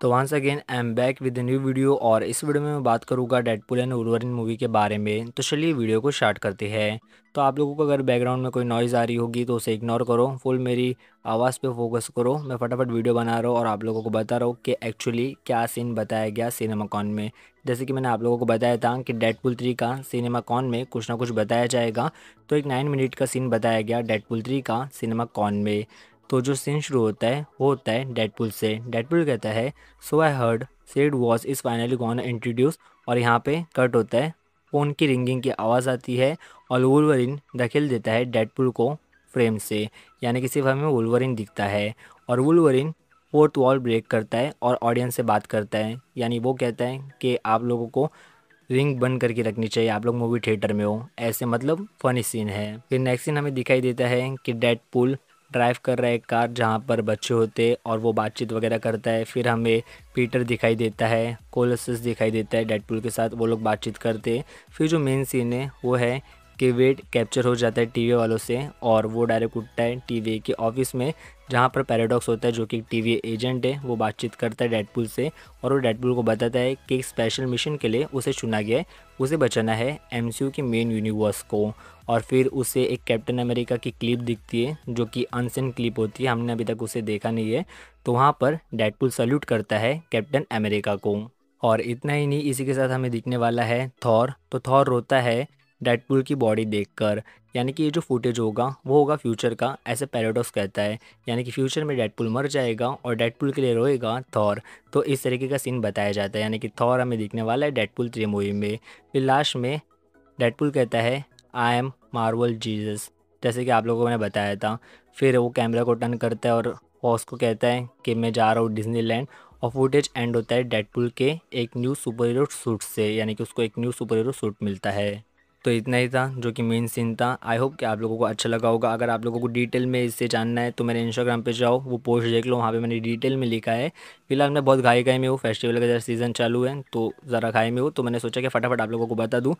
तो once again I am back with new video और इस वीडियो में मैं बात करूंगा डेडपुल एंड उर्वरिन मूवी के बारे में तो चलिए वीडियो को स्टार्ट करते हैं तो आप लोगों को अगर बैकग्राउंड में कोई नॉइज़ आ रही होगी तो उसे इग्नोर करो फुल मेरी आवाज़ पे फोकस करो मैं फटाफट वीडियो बना रहा हूँ और आप लोगों को बता रहा हूँ कि एक्चुअली क्या सीन बताया गया सिनेमाकॉन में जैसे कि मैंने आप लोगों को बताया था कि डेडपुल थ्री का सिनेमाकॉन में कुछ ना कुछ बताया जाएगा तो एक नाइन मिनट का सीन बताया गया डेडपुल थ्री का सिनेमाकॉन में तो जो सीन शुरू होता है वो होता है डेडपुल से डेडपुल कहता है so I heard said was is finally gone introduce और यहाँ पे कट होता है फ़ोन की रिंगिंग की आवाज़ आती है और वुलवरिन दखिल देता है डेडपुल को फ्रेम से यानी कि सिर्फ हमें वुलवरिन दिखता है और वुलवरिन फोर्थ वॉल ब्रेक करता है और ऑडियंस से बात करता है यानी वो कहता है कि आप लोगों को रिंग बंद करके रखनी चाहिए आप लोग मूवी थिएटर में हो ऐसे मतलब फनी सीन है फिर नेक्स्ट सीन हमें दिखाई देता है कि डेड पुल ड्राइव कर रहा है एक कार जहाँ पर बच्चे होते हैं और वो बातचीत वगैरह करता है फिर हमें पीटर दिखाई देता है कोलसस दिखाई देता है डेडपुल के साथ वो लोग बातचीत करते हैं फिर जो मेन सीन है वो है के वेट कैप्चर हो जाता है टीवी वालों से और वो डायरेक्ट उठता है टीवी के ऑफिस में जहाँ पर पैराडॉक्स होता है जो कि टीवी एजेंट है वो बातचीत करता है डेडपुल से और वो डेडपुल को बताता है कि एक स्पेशल मिशन के लिए उसे चुना गया है उसे बचाना है एम के मेन यूनिवर्स को और फिर उसे एक कैप्टन अमेरिका की क्लिप दिखती है जो कि अनसन क्लिप होती है हमने अभी तक उसे देखा नहीं है तो वहाँ पर डेडपुल सल्यूट करता है कैप्टन अमेरिका को और इतना ही नहीं इसी के साथ हमें दिखने वाला है थॉर तो थॉर रोता है डेडपुल की बॉडी देखकर यानी कि ये जो फुटेज होगा वो होगा फ्यूचर का ऐसे पैराडॉक्स कहता है यानी कि फ्यूचर में डेडपुल मर जाएगा और डेडपुल के लिए रोएगा थॉर तो इस तरीके का सीन बताया जाता है यानी कि थॉर हमें दिखने वाला है डेडपुल थ्री मूवी में फिर लास्ट में डेडपुल कहता है आई एम मार्वल जीजस जैसे कि आप लोगों ने बताया था फिर वो कैमरा को टर्न करता है और हॉस को कहता है कि मैं जा रहा हूँ डिज्नीलैंड और फुटेज एंड होता है डेडपुल के एक न्यू सुपर हीरो सूट से यानी कि उसको एक न्यू सुपर हीरो सूट मिलता है तो इतना ही था जो कि मेन सीन था आई होप कि आप लोगों को अच्छा लगा होगा अगर आप लोगों को डिटेल में इससे जानना है तो मेरे इंस्टाग्राम पे जाओ वो पोस्ट देख लो वहाँ पे मैंने डिटेल में लिखा है फिलहाल मैं बहुत घाई घाई में हूँ फेस्टिवल का ज़रा सीज़न चालू है तो ज़रा घाई में हूँ तो मैंने सोचा कि फटाफट आप लोगों को बता दूँ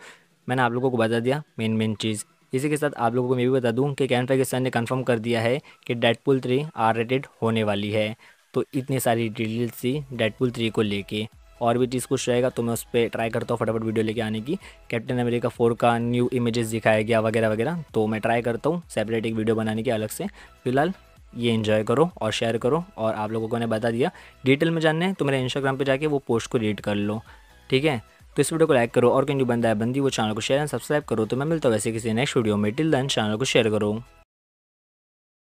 मैंने आप लोगों को बता दिया मेन मेन चीज़ इसी के साथ आप लोगों को मैं भी बता दूँ कि कैन पाकिस्तान ने कन्फर्म कर दिया है कि डेडपुल थ्री आर रेटेड होने वाली है तो इतनी सारी डिटेल्स थी डेडपुल थ्री को लेकर और भी चीज़ कुछ रहेगा तो मैं उस पर ट्राई करता हूँ फटाफट वीडियो लेके आने की कैप्टन अमेरिका फोर का न्यू इमेजेस दिखाया गया वगैरह वगैरह तो मैं ट्राई करता हूँ सेपरेट एक वीडियो बनाने की अलग से फिलहाल ये इन्जॉय करो और शेयर करो और आप लोगों को मैंने बता दिया डिटेल में जानने है तो मेरे इंस्टाग्राम पर जाके वो पोस्ट को रीड कर लो ठीक है तो इस वीडियो को लाइक करो और कहीं जो बंदा है बंदी वो चैनल को शेयर एंड सब्सक्राइब करो तो मैं मिलता हूँ वैसे किसी नेक्स्ट वीडियो में टिल दिन चैनल को शेयर करो